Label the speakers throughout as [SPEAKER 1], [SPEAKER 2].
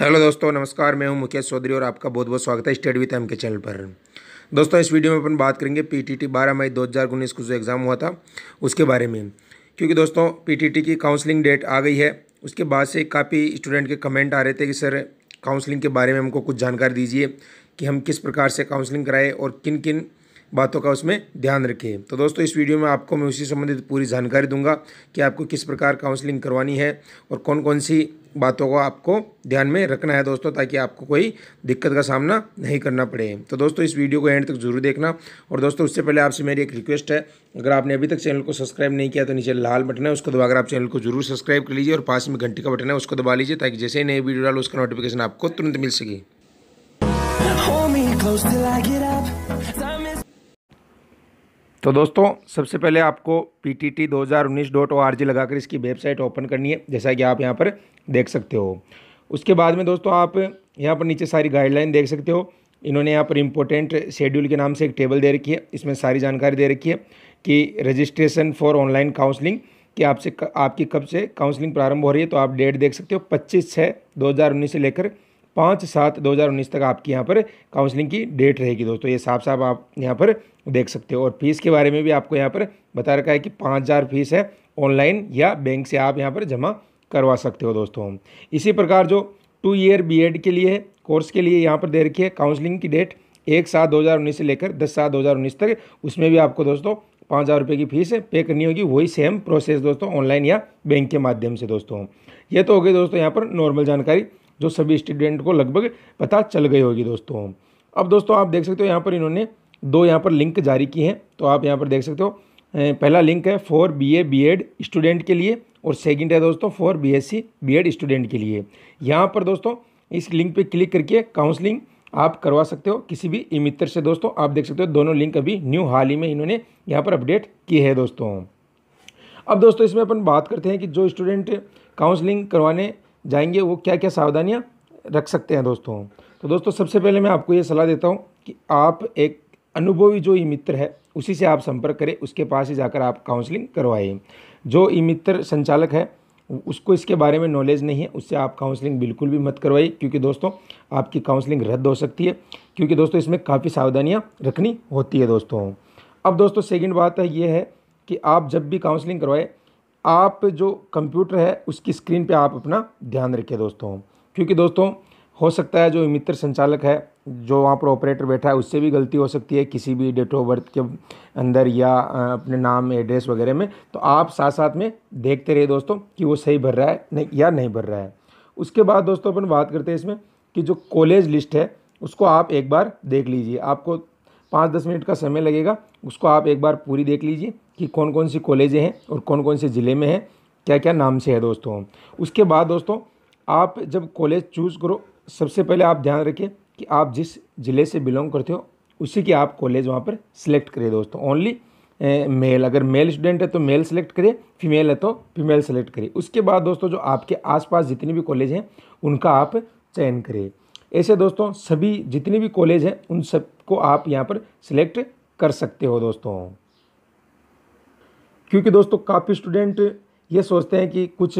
[SPEAKER 1] hello
[SPEAKER 2] दोस्तों नमस्कार मैं हूं मुकेश चौधरी और आपका बहुत बहुत स्वागत है stayed with M K channel पर दोस्तों इस वीडियो में अपन बात करेंगे पीटीटी 12 मई 2019 को जो एग्ज़ाम हुआ था उसके बारे में क्योंकि दोस्तों पीटीटी की काउंसलिंग डेट आ गई है उसके बाद से काफ़ी स्टूडेंट के कमेंट आ रहे थे कि सर काउंसलिंग के बारे में हमको कुछ जानकारी दीजिए कि हम किस प्रकार से काउंसलिंग कराएँ और किन किन बातों का उसमें ध्यान रखें तो दोस्तों इस वीडियो में आपको मैं उसी संबंधित पूरी जानकारी दूंगा कि आपको किस प्रकार काउंसलिंग करवानी है और कौन कौन सी बातों को आपको ध्यान में रखना है दोस्तों ताकि आपको कोई दिक्कत का सामना नहीं करना पड़े तो दोस्तों इस वीडियो को एंड तक जरूर देखना और दोस्तों उससे पहले आपसे मेरी एक रिक्वेस्ट है अगर आपने अभी तक चैनल को सब्सक्राइब नहीं किया तो नीचे लाल बटन है उसको दबाकर आप चैनल को जरूर सब्सक्राइब कर लीजिए और पास में घंटे का बटन है उसको दबा लीजिए ताकि जैसे ही नई वीडियो डालो उसका नोटिफिकेशन आपको तुरंत मिल सके तो दोस्तों सबसे पहले आपको पी टी टी दो हज़ार उन्नीस डॉट ओ आर जी लगाकर इसकी वेबसाइट ओपन करनी है जैसा कि आप यहाँ पर देख सकते हो उसके बाद में दोस्तों आप यहाँ पर नीचे सारी गाइडलाइन देख सकते हो इन्होंने यहाँ पर इम्पोर्टेंट शेड्यूल के नाम से एक टेबल दे रखी है इसमें सारी जानकारी दे रखी है कि रजिस्ट्रेशन फॉर ऑनलाइन काउंसलिंग कि आपसे आपकी कब से काउंसलिंग प्रारंभ हो रही है तो आप डेट देख सकते हो पच्चीस छः दो हज़ार उन्नीस से लेकर पाँच सात दो हज़ार उन्नीस तक आपकी यहाँ पर काउंसलिंग की डेट रहेगी दोस्तों ये साफ साफ आप यहाँ पर देख सकते हो और फीस के बारे में भी आपको यहाँ पर बता रखा है कि पाँच हज़ार फीस है ऑनलाइन या बैंक से आप यहाँ पर जमा करवा सकते हो दोस्तों इसी प्रकार जो टू ईयर एड के लिए कोर्स के लिए यहाँ पर दे रखी है काउंसलिंग की डेट एक सात दो हज़ार उन्नीस से लेकर दस सात दो हज़ार उन्नीस तक उसमें भी आपको दोस्तों पाँच हज़ार रुपये की फीस पे करनी होगी वही सेम प्रोसेस दोस्तों ऑनलाइन या बैंक के माध्यम से दोस्तों ये तो हो गई दोस्तों यहाँ पर नॉर्मल जानकारी जो सभी स्टूडेंट को लगभग पता चल गई होगी दोस्तों अब दोस्तों आप देख सकते हो यहाँ पर इन्होंने दो यहाँ पर लिंक जारी की हैं तो आप यहाँ पर देख सकते हो पहला लिंक है for B A B Ed student के लिए और सेकंड है दोस्तों for B S C B Ed student के लिए यहाँ पर दोस्तों इस लिंक पे क्लिक करके काउंसलिंग आप करवा सकते हो किसी भी ई मित्र से दोस्तों आप देख सकते हो दोनों लिंक अभी न्यू हाल ही में इन्होंने यहाँ पर अपडेट की है दोस्तों अब दोस्तों इसमें अपन बात करते हैं कि जो स्टूडेंट काउंसलिंग करवाने जाएंगे वो क्या क्या सावधानियाँ रख सकते हैं दोस्तों तो दोस्तों सबसे पहले मैं आपको ये सलाह देता हूँ कि आप एक अनुभवी जो ई मित्र है उसी से आप संपर्क करें उसके पास ही जाकर आप काउंसलिंग करवाएं जो ई मित्र संचालक है उसको इसके बारे में नॉलेज नहीं है उससे आप काउंसलिंग बिल्कुल भी मत करवाइए क्योंकि दोस्तों आपकी काउंसलिंग रद्द हो सकती है क्योंकि दोस्तों इसमें काफ़ी सावधानियाँ रखनी होती है दोस्तों अब दोस्तों सेकेंड बात है ये है कि आप जब भी काउंसलिंग करवाएँ आप जो कंप्यूटर है उसकी स्क्रीन पे आप अपना ध्यान रखिए दोस्तों क्योंकि दोस्तों हो सकता है जो मित्र संचालक है जो वहाँ पर ऑपरेटर बैठा है उससे भी गलती हो सकती है किसी भी डेट ऑफ बर्थ के अंदर या अपने नाम एड्रेस वगैरह में तो आप साथ साथ में देखते रहिए दोस्तों कि वो सही भर रहा है नहीं या नहीं भर रहा है उसके बाद दोस्तों अपन बात करते हैं इसमें कि जो कॉलेज लिस्ट है उसको आप एक बार देख लीजिए आपको पाँच दस मिनट का समय लगेगा उसको आप एक बार पूरी देख लीजिए कि कौन कौन सी कॉलेजें हैं और कौन कौन से ज़िले में हैं क्या क्या नाम से है दोस्तों उसके बाद दोस्तों आप जब कॉलेज चूज़ करो सबसे पहले आप ध्यान रखें कि आप जिस ज़िले से बिलोंग करते हो उसी के आप कॉलेज वहाँ पर सिलेक्ट करें दोस्तों ओनली मेल अगर मेल स्टूडेंट है तो मेल सेलेक्ट करिए फीमेल है तो फीमेल सेलेक्ट करिए उसके बाद दोस्तों जो आपके आसपास जितनी भी कॉलेज हैं उनका आप चयन करिए ऐसे दोस्तों सभी जितनी भी कॉलेज हैं उन सबको आप यहाँ पर सिलेक्ट कर सकते हो दोस्तों क्योंकि दोस्तों काफ़ी स्टूडेंट ये सोचते हैं कि कुछ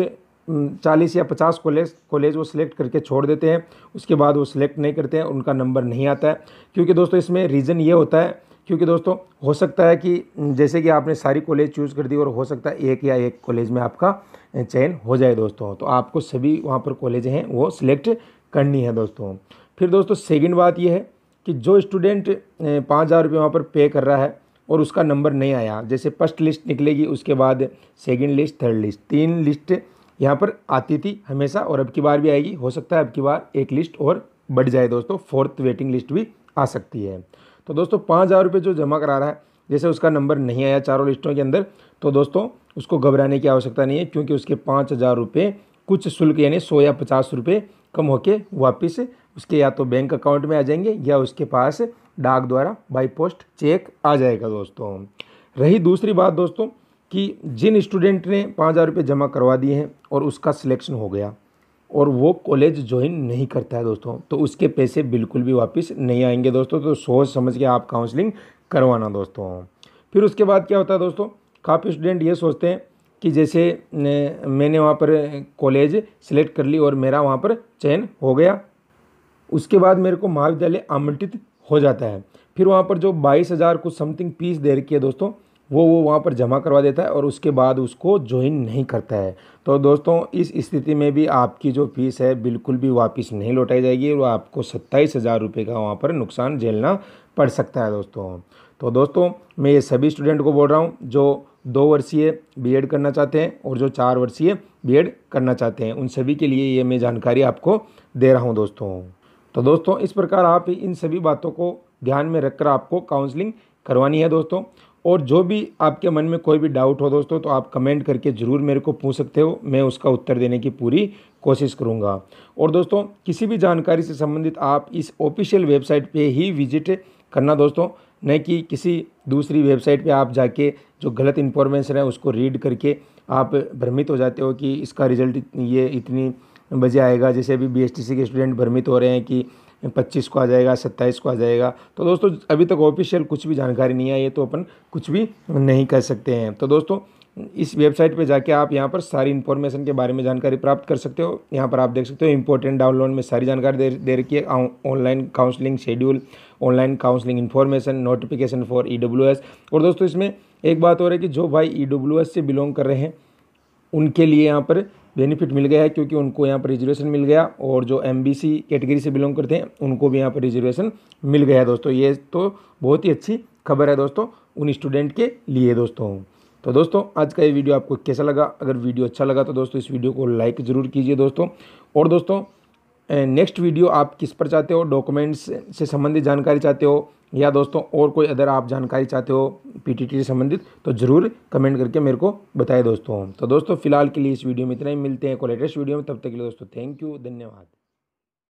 [SPEAKER 2] चालीस या पचास कॉलेज कॉलेज वो सिलेक्ट करके छोड़ देते हैं उसके बाद वो सिलेक्ट नहीं करते हैं उनका नंबर नहीं आता है क्योंकि दोस्तों इसमें रीज़न ये होता है क्योंकि दोस्तों हो सकता है कि जैसे कि आपने सारी कॉलेज चूज़ कर दी और हो सकता है एक या एक कॉलेज में आपका चयन हो जाए दोस्तों तो आपको सभी वहाँ पर कॉलेज हैं वो सिलेक्ट करनी है दोस्तों फिर दोस्तों सेकेंड बात यह है कि जो स्टूडेंट पाँच हज़ार रुपये वहाँ पर पे कर रहा है और उसका नंबर नहीं आया जैसे फर्स्ट लिस्ट निकलेगी उसके बाद सेकेंड लिस्ट थर्ड लिस्ट तीन लिस्ट यहाँ पर आती थी हमेशा और अब की बार भी आएगी हो सकता है अब की बार एक लिस्ट और बढ़ जाए दोस्तों फोर्थ वेटिंग लिस्ट भी आ सकती है तो दोस्तों पाँच हज़ार रुपये जो जमा करा रहा है जैसे उसका नंबर नहीं आया चारों लिस्टों के अंदर तो दोस्तों उसको घबराने की आवश्यकता नहीं है क्योंकि उसके पाँच हज़ार रुपये कुछ शुल्क यानी सौ या पचास रुपये कम होकर वापस उसके या तो बैंक अकाउंट में आ जाएंगे या उसके पास डाक द्वारा बाई पोस्ट चेक आ जाएगा दोस्तों रही दूसरी बात दोस्तों कि जिन स्टूडेंट ने पाँच हज़ार रुपये जमा करवा दिए हैं और उसका सिलेक्शन हो गया और वो कॉलेज ज्वाइन नहीं करता है दोस्तों तो उसके पैसे बिल्कुल भी वापस नहीं आएंगे दोस्तों तो सोच समझ के आप काउंसलिंग करवाना दोस्तों फिर उसके बाद क्या होता है दोस्तों काफ़ी स्टूडेंट ये सोचते हैं कि जैसे मैंने वहाँ पर कॉलेज सेलेक्ट कर ली और मेरा वहाँ पर चयन हो गया उसके बाद मेरे को महाविद्यालय आमंत्रित हो जाता है फिर वहाँ पर जो बाईस हज़ार कुछ समथिंग फीस दे रखी है दोस्तों वो वो वहाँ पर जमा करवा देता है और उसके बाद उसको ज्वाइन नहीं करता है तो दोस्तों इस स्थिति में भी आपकी जो फीस है बिल्कुल भी वापस नहीं लौटाई जाएगी और आपको सत्ताईस हज़ार रुपये का वहाँ पर नुकसान झेलना पड़ सकता है दोस्तों तो दोस्तों मैं ये सभी स्टूडेंट को बोल रहा हूँ जो दो वर्षीय एड करना चाहते हैं और जो चार वर्षीय एड करना चाहते हैं उन सभी के लिए ये मैं जानकारी आपको दे रहा हूँ दोस्तों तो दोस्तों इस प्रकार आप इन सभी बातों को ध्यान में रखकर आपको काउंसलिंग करवानी है दोस्तों और जो भी आपके मन में कोई भी डाउट हो दोस्तों तो आप कमेंट करके ज़रूर मेरे को पूछ सकते हो मैं उसका उत्तर देने की पूरी कोशिश करूँगा और दोस्तों किसी भी जानकारी से संबंधित आप इस ऑफिशियल वेबसाइट पर ही विजिट करना दोस्तों न कि किसी दूसरी वेबसाइट पे आप जाके जो गलत इन्फॉर्मेशन है उसको रीड करके आप भ्रमित हो जाते हो कि इसका रिजल्ट ये इतनी बजे आएगा जैसे अभी बी के स्टूडेंट भ्रमित हो रहे हैं कि पच्चीस को आ जाएगा सत्ताईस को आ जाएगा तो दोस्तों अभी तक ऑफिशियल कुछ भी जानकारी नहीं आई है तो अपन कुछ भी नहीं कर सकते हैं तो दोस्तों इस वेबसाइट पे जाके आप यहाँ पर सारी इन्फॉर्मेशन के बारे में जानकारी प्राप्त कर सकते हो यहाँ पर आप देख सकते हो इंपॉर्टेंट डाउनलोड में सारी जानकारी दे रखी है online counselling schedule online counselling information notification for E और दोस्तों इसमें एक बात हो रही है कि जो भाई ई e से बिलोंग कर रहे हैं उनके लिए यहाँ पर बेनिफिट मिल गया है क्योंकि उनको यहाँ पर रिजर्वेशन मिल गया और जो एम कैटेगरी से बिलोंग करते हैं उनको भी यहाँ पर रिजर्वेशन मिल गया है दोस्तों ये तो बहुत ही अच्छी खबर है दोस्तों उन स्टूडेंट के लिए दोस्तों तो दोस्तों आज का ये वीडियो आपको कैसा लगा अगर वीडियो अच्छा लगा तो दोस्तों इस वीडियो को लाइक ज़रूर कीजिए दोस्तों और दोस्तों नेक्स्ट वीडियो आप किस पर चाहते हो डॉक्यूमेंट्स से संबंधित जानकारी चाहते हो या दोस्तों और कोई अदर आप जानकारी चाहते हो पीटीटी से संबंधित तो ज़रूर कमेंट करके मेरे को बताएं दोस्तों तो दोस्तों फिलहाल के लिए इस वीडियो में इतना ही मिलते हैं को लेटेस्ट वीडियो में तब तक के लिए दोस्तों थैंक यू धन्यवाद